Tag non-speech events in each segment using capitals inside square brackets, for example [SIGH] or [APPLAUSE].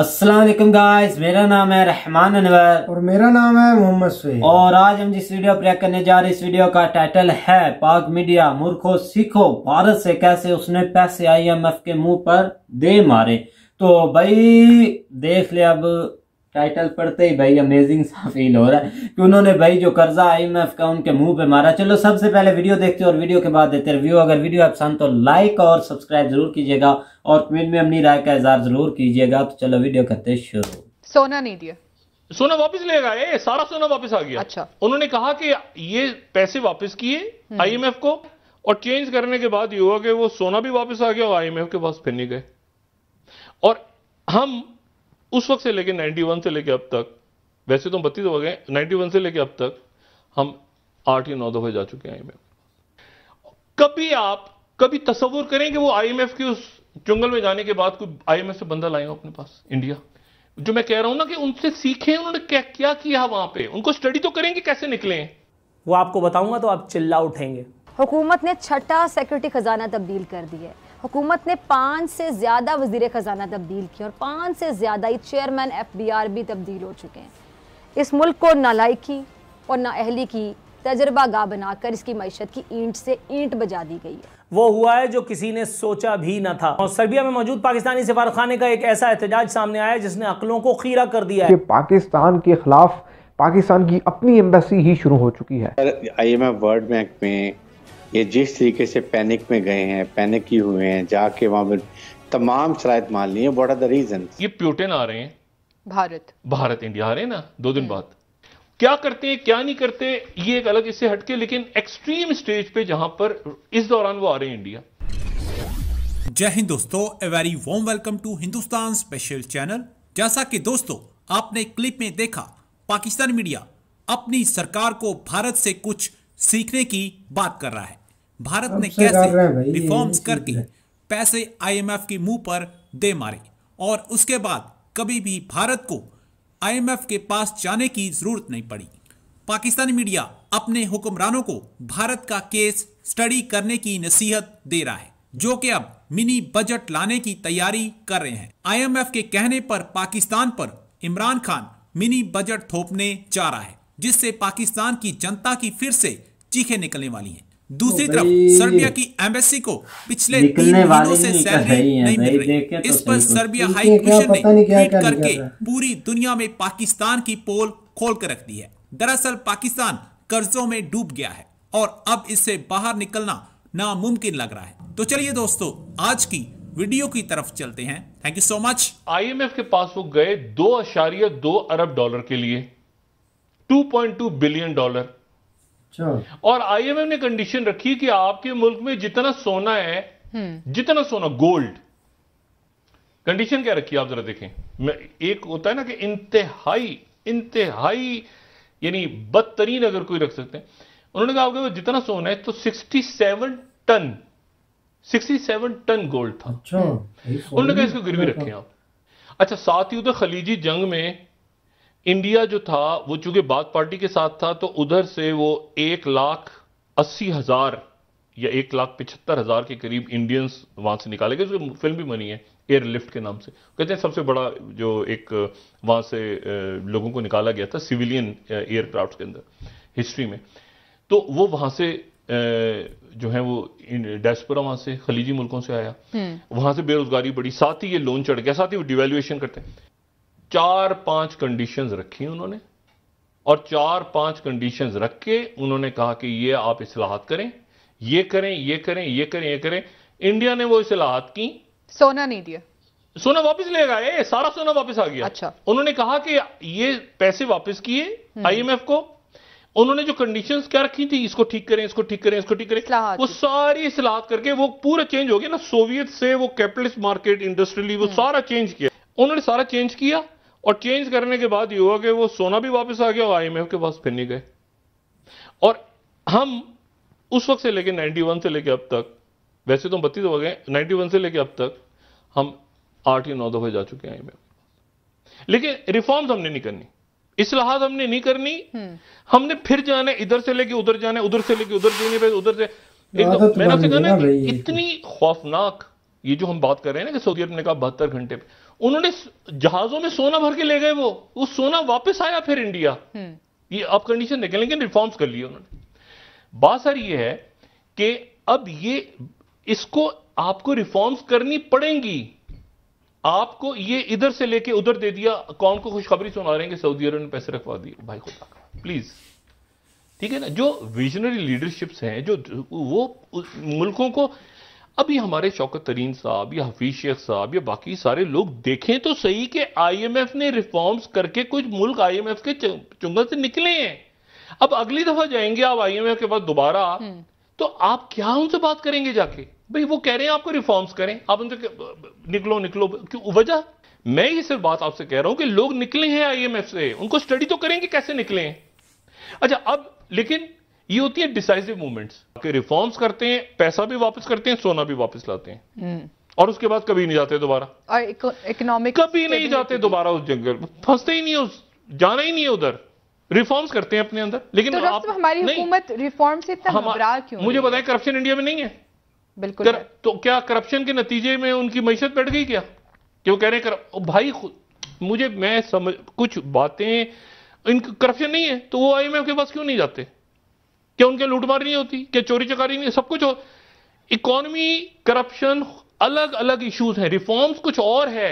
Aslam guys मेरा नाम है रहमान अनवर और मेरा नाम है मोहम्मद सुहेब और आज हम जिस वीडियो पर करने जा रहे इस वीडियो का टाइटल है पाक मीडिया मूर्खो सीखो भारत से कैसे उसने पैसे आईएमएफ के मुंह पर दे मारे तो भाई देख ले अब टाइटल पढ़ते ही भाई अमेजिंग सा फील हो रहा है कि उन्होंने भाई जो कर्जा आई का उनके मुंह पे मारा चलो सबसे पहले वीडियो देखते और वीडियो के बाद देते रिव्यू अगर वीडियो आप पसंद तो लाइक और सब्सक्राइब जरूर कीजिएगा और कमेंट में अपनी राय का इजहार जरूर कीजिएगा तो चलो वीडियो करते शुरू सोना नहीं दिया सोना वापस लेगा ए सारा सोना वापस आ गया अच्छा उन्होंने कहा कि ये पैसे वापस किए आईएमएफ हम्म। को और चेंज करने के बाद ये हुआ कि वो सोना भी वापस आ गया और आईएमएफ के पास फिर नहीं गए और हम उस वक्त से लेके 91 से लेके अब तक वैसे तो हम बत्तीस हो गए 91 से लेके अब तक हम आठ या नौ दफे जा चुके हैं आईएमएफ कभी आप कभी तस्वुर करें कि वो आईएमएफ के उस चुंगल में जाने के बाद कोई आईएमएफ से बंदा लाए हो अपने पास इंडिया जो मैं कह रहा हूं ना कि उनसे सीखे उन्होंने क्या क्या किया वहां पे उनको स्टडी तो करेंगे कैसे निकले वो आपको बताऊंगा तो आप चिल्ला उठेंगे हुकूमत ने छठा सिक्योरिटी खजाना तब्दील कर दिया है हुकूमत ने पाँच से ज़्यादा वजीर ख़जाना तब्दील किए और पाँच से ज़्यादा ही चेयरमैन एफ बी आर भी तब्दील हो चुके हैं इस मुल्क को नालायकी और नाअहली की तजर्बा गाह बनाकर इसकी मीशत की ईंट से ईंट बजा दी गई है वो हुआ है जो किसी ने सोचा भी ना था और सर्बिया में मौजूद पाकिस्तानी सिफारखाने का एक ऐसा एहतजाज सामने आया जिसने अकलों को खीरा कर दिया है पाकिस्तान के खिलाफ पाकिस्तान की अपनी एम्बेसी ही शुरू हो चुकी है आई एम वर्ल्ड बैंक में ये जिस तरीके से पैनिक में गए हैं पैनिक ही हुए हैं जाके वहां पर तमाम शराय मान ली है वॉट आर द रीजन ये प्यूटेन आ रहे हैं भारत भारत इंडिया आ रहे हैं ना दो दिन हम्म। बाद क्या करते हैं क्या नहीं करते ये एक अलग इससे हटके लेकिन एक्सट्रीम स्टेज पे जहां पर इस दौरान वो आ रहे हैं इंडिया जय हिंद दोस्तों a very warm welcome to Hindustan special channel जैसा कि दोस्तों आपने क्लिप में देखा पाकिस्तान मीडिया अपनी सरकार को भारत से कुछ सीखने की बात कर रहा है भारत ने कैसे रिफॉर्म्स करके पैसे आईएमएफ के मुंह पर दे मारे और उसके बाद कभी भी भारत को आईएमएफ के पास जाने की जरूरत नहीं पड़ी पाकिस्तानी मीडिया अपने हुक्मरानों को भारत का केस स्टडी करने की नसीहत दे रहा है जो कि अब मिनी बजट लाने की तैयारी कर रहे हैं आईएमएफ के कहने पर पाकिस्तान पर इमरान खान मिनी बजट थोपने जा रहा है जिससे पाकिस्तान की जनता की फिर से चीखे निकलने वाली है दूसरी तो तरफ सर्बिया की एम्बेसी को पिछले तीन महीनों से सैलरी नहीं मिल रही तो इस पर सर्बिया हाई कमीशन ने ट्वीट करके पूरी दुनिया में पाकिस्तान की पोल खोल कर रख दी है दरअसल पाकिस्तान कर्जों में डूब गया है और अब इससे बाहर निकलना नामुमकिन लग रहा है तो चलिए दोस्तों आज की वीडियो की तरफ चलते हैं thank you so much IMF के पास वो गए दो अशारिया दो अरब डॉलर के लिए 2.2 बिलियन डॉलर अच्छा। और आईएमएफ ने कंडीशन रखी कि आपके मुल्क में जितना सोना है हम्म। जितना सोना गोल्ड कंडीशन क्या रखी आप जरा देखें एक होता है ना कि इंतहाई इंतहाई यानी बदतरीन अगर कोई रख सकते हैं उन्होंने कहा आपके जितना सोना है तो 67 टन 67 टन गोल्ड था अच्छा, उन्होंने कहा इसको गिरवी रखें आप अच्छा साथ ही उधर खलीजी जंग में इंडिया जो था वो चूंकि बात पार्टी के साथ था तो उधर से वो एक लाख अस्सी हजार या एक लाख पिछहत्तर हजार के करीब इंडियंस वहां से निकाले गए उसकी फिल्म भी बनी है एयरलिफ्ट के नाम से कहते हैं सबसे बड़ा जो एक वहां से लोगों को निकाला गया था सिविलियन एयरक्राफ्ट के अंदर हिस्ट्री में तो वो वहां से जो है वो डेस्परा वहां से खलीजी मुल्कों से आया हम्म। वहां से बेरोजगारी बढ़ी साथ ही ये लोन चढ़ गया साथ ही वो डिवेल्युएशन करते हैं चार पांच कंडीशंस रखी उन्होंने और चार पांच कंडीशंस रख के उन्होंने कहा कि ये आप इसलाहत करें ये करें ये करें ये करें ये करें इंडिया ने वो इसलाहत की सोना नहीं दिया सोना वापस ले गए सारा सोना वापस आ गया अच्छा उन्होंने कहा कि ये पैसे वापस किए आईएमएफ हम्म। को उन्होंने जो कंडीशंस क्या रखी थी इसको ठीक करें इसको ठीक करें इसको ठीक करें वो सारी इसलाहत करके वो पूरा चेंज हो गया ना सोवियत से वो कैपिटलिस्ट मार्केट इंडस्ट्रियली वो हम्म। सारा चेंज किया उन्होंने सारा चेंज किया और चेंज करने के बाद ये हुआ कि वो सोना भी वापस आ गया और आई के पास फिर नहीं गए और हम उस वक्त से लेके 91 से लेके अब तक वैसे तो बत्तीस हो गए 91 से लेके अब तक हम आठ या नौ दफे जा चुके हैं आई लेकिन रिफॉर्म्स हमने नहीं करनी इसलाहत हमने नहीं करनी हम्म। हमने फिर जाने इधर से लेके उधर जाने उधर से लेके उधर जाने उधर से तो, तो मैंने आपसे कहा ना इतनी खौफनाक ये जो हम बात कर रहे हैं ना कि सऊदी अरब ने कहा बहत्तर घंटे पे उन्होंने जहाजों में सोना भर के ले गए वो वो सोना वापस आया फिर इंडिया हम्म। ये अब कंडीशन देखें लेकिन रिफॉर्म्स कर लिए उन्होंने बात सर ये है कि अब ये इसको आपको रिफॉर्म्स करनी पड़ेंगी आपको ये इधर से लेके उधर दे दिया कौन को खुशखबरी सुना रहे हैं कि सऊदी अरब ने पैसे रखवा दिए भाई खुदा का प्लीज ठीक है ना जो विजनरी लीडरशिप्स हैं जो वो मुल्कों को अभी हमारे शौकत तरीन साहब या हफीज शेख साहब या बाकी सारे लोग देखें तो सही कि आईएमएफ ने रिफॉर्म्स करके कुछ मुल्क आईएमएफ के चुंगल से निकले हैं अब अगली दफा जाएंगे आप आईएमएफ के पास दोबारा हम्म। तो आप क्या उनसे बात करेंगे जाके भाई वो कह रहे हैं आपको रिफॉर्म्स करें आप उनसे निकलो निकलो क्यों वजह मैं ये सिर्फ बात आपसे कह रहा हूं कि लोग निकले हैं आईएमएफ से उनको स्टडी तो करेंगे कैसे निकले हैं अच्छा अब लेकिन ये होती है डिसाइसिव मूवमेंट्स के रिफॉर्म्स करते हैं पैसा भी वापस करते हैं सोना भी वापस लाते हैं हम्म। और उसके बाद कभी नहीं जाते दोबारा और इकोनॉमिक कभी नहीं जाते दोबारा उस जंगल फंसते ही नहीं उस जाना ही नहीं है उधर रिफॉर्म्स करते हैं अपने अंदर लेकिन तो आप हमारी हुकूमत रिफॉर्म से इतना घबरा क्यों मुझे बताएं करप्शन इंडिया में नहीं है बिल्कुल कर, तो क्या करप्शन के नतीजे में उनकी मैशत बैठ गई क्या क्यों कह रहे हैं कर, भाई मुझे मैं समझ कुछ बातें इन करप्शन नहीं है तो वो आई एम के पास क्यों नहीं जाते क्या उनके लूटमार नहीं होती क्या चोरी चकारी नहीं सब कुछ हो इकोनॉमी करप्शन अलग अलग इश्यूज हैं रिफॉर्म्स कुछ और है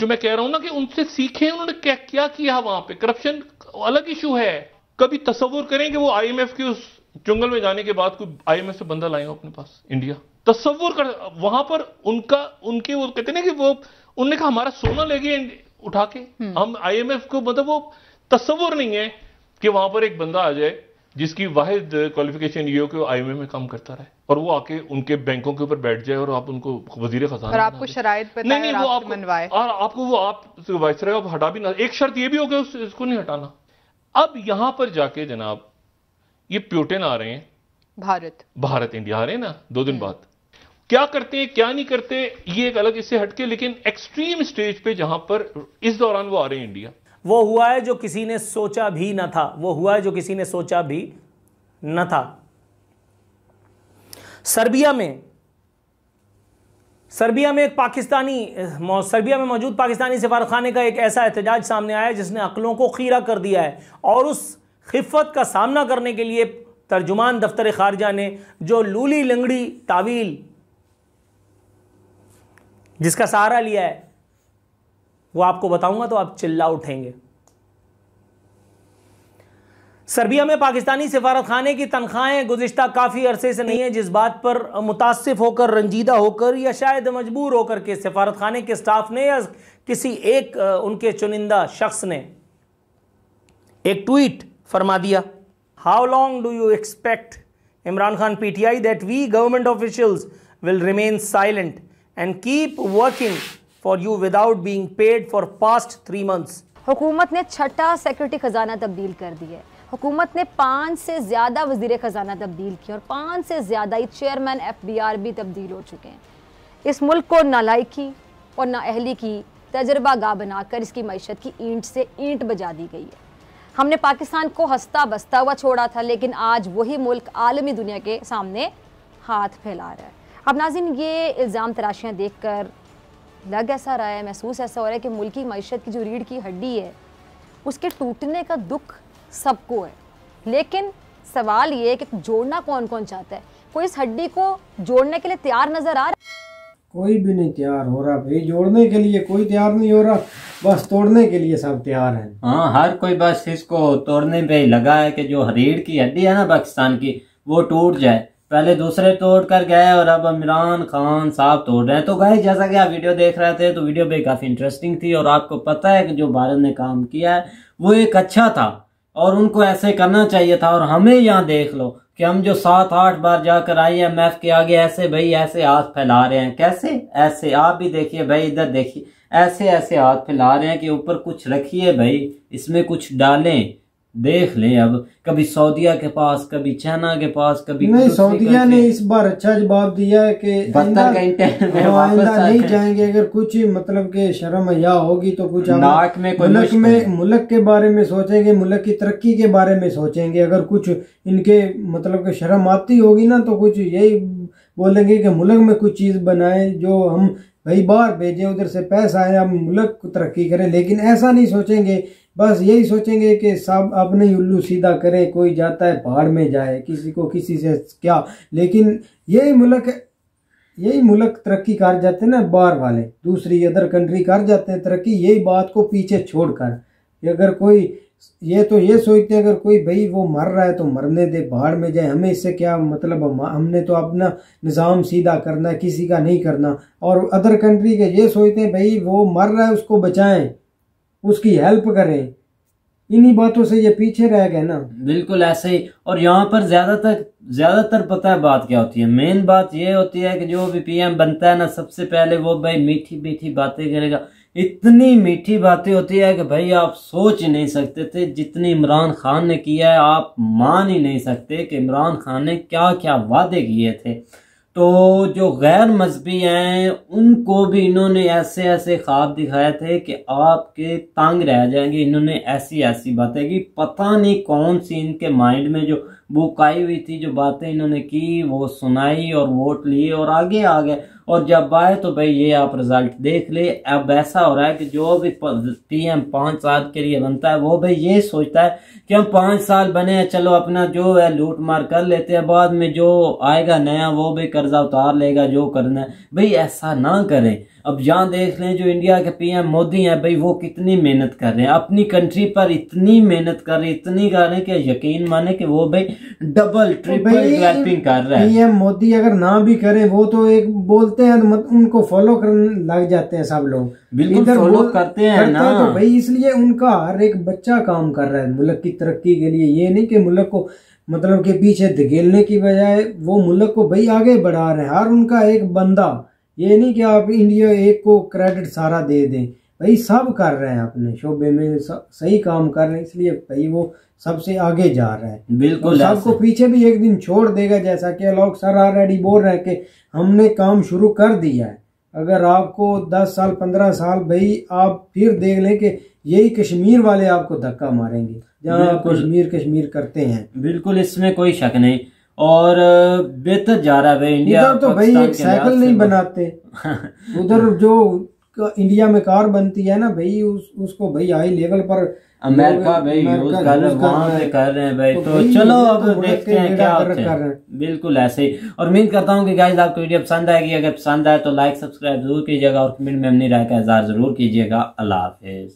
जो मैं कह रहा हूं ना कि उनसे सीखें उन्होंने क्या क्या किया वहां पे करप्शन अलग इशू है कभी तस्वुर करें कि वो आईएमएफ के उस जंगल में जाने के बाद कोई आईएमएफ से बंदा लाए अपने पास इंडिया तस्वुर कर वहां पर उनका उनके वो कहते ना कि वो उनने कहा हमारा सोना ले गए उठा के हम्म। हम आईएमएफ को मतलब वो तस्वुर नहीं है कि वहां पर एक बंदा आ जाए जिसकी वाहिद क्वालिफिकेशन ये हो कि वो आई एम ए में काम करता रहे और वो आके उनके बैंकों के ऊपर बैठ जाए और आप उनको वजीर खजान और आपको शराय नहीं नहीं वो आप मनवाए और आपको वो आप वाइस आप हटा भी ना एक शर्त ये भी हो गया उसको नहीं हटाना अब यहां पर जाके जनाब ये प्योटन आ रहे हैं भारत भारत इंडिया आ रहे हैं ना दो दिन हम्म। बाद क्या करते हैं क्या नहीं करते ये एक अलग इससे हटके लेकिन एक्सट्रीम स्टेज पे जहां पर इस दौरान वो आ रहे हैं इंडिया वो हुआ है जो किसी ने सोचा भी ना था वो हुआ है जो किसी ने सोचा भी न था सर्बिया में सर्बिया में एक पाकिस्तानी सर्बिया में मौजूद पाकिस्तानी सिफारखाने का एक ऐसा एहतजाज सामने आया जिसने अकलों को खीरा कर दिया है और उस खिफत का सामना करने के लिए तर्जुमान दफ्तर खारजा ने जो लूली लंगड़ी तावील जिसका सहारा लिया है वो आपको बताऊंगा तो आप चिल्ला उठेंगे सर्बिया में पाकिस्तानी सिफारत खाने की तनख्वाहें गुजशत काफ़ी अरसे से नहीं है जिस बात पर मुतासिफ होकर रंजीदा होकर या शायद मजबूर होकर के सिफारत खाने के स्टाफ ने या किसी एक उनके चुनिंदा शख्स ने एक ट्वीट फरमा दिया how long do you expect Imran Khan P T I that we government officials will remain silent and keep working for you without being paid for past three months हुकूमत ने छठा सेक्रेटरी खजाना तब्दील कर दिया है हुकूमत ने पाँच से ज़्यादा वजीर ख़जाना तब्दील किया और पाँच से ज़्यादा ही चेयरमैन एफ बी आर भी तब्दील हो चुके हैं इस मुल्क को नालायकी और नाअहली की तजर्बा गाह बनाकर इसकी मीशत की ईंट से ईंट बजा दी गई है हमने पाकिस्तान को हंसता बसता हुआ छोड़ा था लेकिन आज वही मुल्क आलमी दुनिया के सामने हाथ फैला रहा है अब नाजिन ये इल्ज़ाम तराशियाँ देख कर लग ऐसा रहा है महसूस ऐसा हो रहा है कि मुल्क की मीशत की जो रीढ़ की हड्डी है उसके टूटने का दुख सबको है लेकिन सवाल ये है कि जोड़ना कौन कौन चाहता है कोई इस हड्डी को जोड़ने के लिए तैयार नज़र आ रहा है कोई भी नहीं तैयार हो रहा भाई जोड़ने के लिए कोई तैयार नहीं हो रहा बस तोड़ने के लिए सब तैयार है हाँ हर कोई बस इसको तोड़ने पे लगा है कि जो रीढ़ की हड्डी है ना पाकिस्तान की वो टूट जाए पहले दूसरे तोड़ कर गए और अब इमरान खान साहब तोड़ रहे हैं तो गए जैसा कि आप वीडियो देख रहे थे तो वीडियो भी काफ़ी इंटरेस्टिंग थी और आपको पता है कि जो भारत ने काम किया है वो एक अच्छा था और उनको ऐसे करना चाहिए था और हमें यहाँ देख लो कि हम जो सात आठ बार जाकर आई एम एफ के आगे ऐसे भाई ऐसे हाथ फैला रहे हैं कैसे ऐसे आप भी देखिए भाई इधर देखिए ऐसे ऐसे हाथ फैला रहे हैं कि ऊपर कुछ रखिए भाई इसमें कुछ डालें देख लें अब कभी सऊदीया के पास कभी चाइना के पास कभी नहीं सऊदीया ने इस बार अच्छा जवाब दिया है की हाँ, नहीं जाएंगे अगर कुछ मतलब के शर्म या होगी तो कुछ नाक में कोई मुल्क में मुल्क के बारे में सोचेंगे मुल्क की तरक्की के बारे में सोचेंगे अगर कुछ इनके मतलब के शर्म आती होगी ना तो कुछ यही बोलेंगे कि मुल्क में कुछ चीज़ बनाए जो हम भाई बाहर भेजें उधर से पैसा हम मुल्क को तरक्की करें लेकिन ऐसा नहीं सोचेंगे बस यही सोचेंगे कि सब अपने ही उल्लू सीधा करें कोई जाता है पहाड़ में जाए किसी को किसी से क्या लेकिन यही मुल्क यही मुल्क तरक्की कर जाते हैं ना बाहर वाले दूसरी अदर कंट्री कर जाते हैं तरक्की यही बात को पीछे छोड़ कर अगर कोई ये तो ये सोचते हैं अगर कोई भाई वो मर रहा है तो मरने दे बाहर में जाए हमें इससे क्या मतलब हमने तो अपना निज़ाम सीधा करना है किसी का नहीं करना और अदर कंट्री के ये सोचते हैं भाई वो मर रहा है उसको बचाएं उसकी हेल्प करें इन्हीं बातों से ये पीछे रह गए ना बिल्कुल ऐसे ही और यहाँ पर ज़्यादातर ज़्यादातर पता है बात क्या होती है मेन बात ये होती है कि जो भी पीएम बनता है ना सबसे पहले वो भाई मीठी मीठी बातें करेगा इतनी मीठी बातें होती है कि भाई आप सोच ही नहीं सकते थे जितनी इमरान खान ने किया है आप मान ही नहीं सकते कि इमरान खान ने क्या क्या वादे किए थे तो जो गैर मजहबी हैं उनको भी इन्होंने ऐसे ऐसे ख्वाब दिखाए थे कि आपके तंग रह जाएंगे इन्होंने ऐसी ऐसी बातें की पता नहीं कौन सी इनके माइंड में जो बुक आई हुई थी जो बातें इन्होंने की वो सुनाई और वोट लिए और आगे आ गए और जब आए तो भाई ये आप रिजल्ट देख ले अब ऐसा हो रहा है कि जो भी पी एम पांच साल के लिए बनता है वो भाई ये सोचता है कि हम पांच साल बने हैं चलो अपना जो है लूट मार कर लेते हैं बाद में जो आएगा नया वो भी कर्जा उतार लेगा जो करना है भाई ऐसा ना करें अब यहाँ देख लें जो इंडिया के पीएम मोदी हैं भाई वो कितनी मेहनत कर रहे हैं अपनी कंट्री पर इतनी मेहनत कर रहे हैं इतनी कर रहे हैं कि यकीन माने कि वो भाई डबल ट्रिपल डेवलपिंग कर रहे हैं पीएम मोदी अगर ना भी करें वो तो एक बोल बोलते हैं तो उनको फॉलो करने लग जाते हैं सब लोग इधर फॉलो करते हैं ना है तो भाई इसलिए उनका हर एक बच्चा काम कर रहा है मुल्क की तरक्की के लिए ये नहीं कि मुल्क को मतलब के पीछे धकेलने की बजाय वो मुल्क को भाई आगे बढ़ा रहे हैं हर उनका एक बंदा ये नहीं कि आप इंडिया एक को क्रेडिट सारा दे दें भाई सब कर रहे हैं अपने शोबे में सही काम कर रहे हैं इसलिए भाई वो सबसे आगे जा रहा है बिल्कुल तो सबको पीछे भी एक दिन छोड़ देगा जैसा कि लोग सर ऑलरेडी बोल रहे हैं कि हमने काम शुरू कर दिया है अगर आपको 10 साल 15 साल भाई आप फिर देख लें कि यही कश्मीर वाले आपको धक्का मारेंगे जहाँ कश्मीर कश्मीर करते हैं बिल्कुल इसमें कोई शक नहीं और बेहतर जा रहा है इंडिया तो भाई एक साइकिल नहीं बनाते [LAUGHS] उधर जो इंडिया में कार बनती है ना भाई उस, उसको भाई हाई लेवल पर अमेरिका भाई यूज कर रहे वहां से कर रहे हैं भाई तो, तो चलो अब तो देखते हैं क्या होते हैं बिल्कुल ऐसे ही और उम्मीद करता हूँ कि गाइज आपको वीडियो पसंद आएगी अगर पसंद आए तो लाइक सब्सक्राइब जरूर कीजिएगा और कमेंट में हमने राय का इजहार जरूर कीजिएगा अल्लाह हाफिज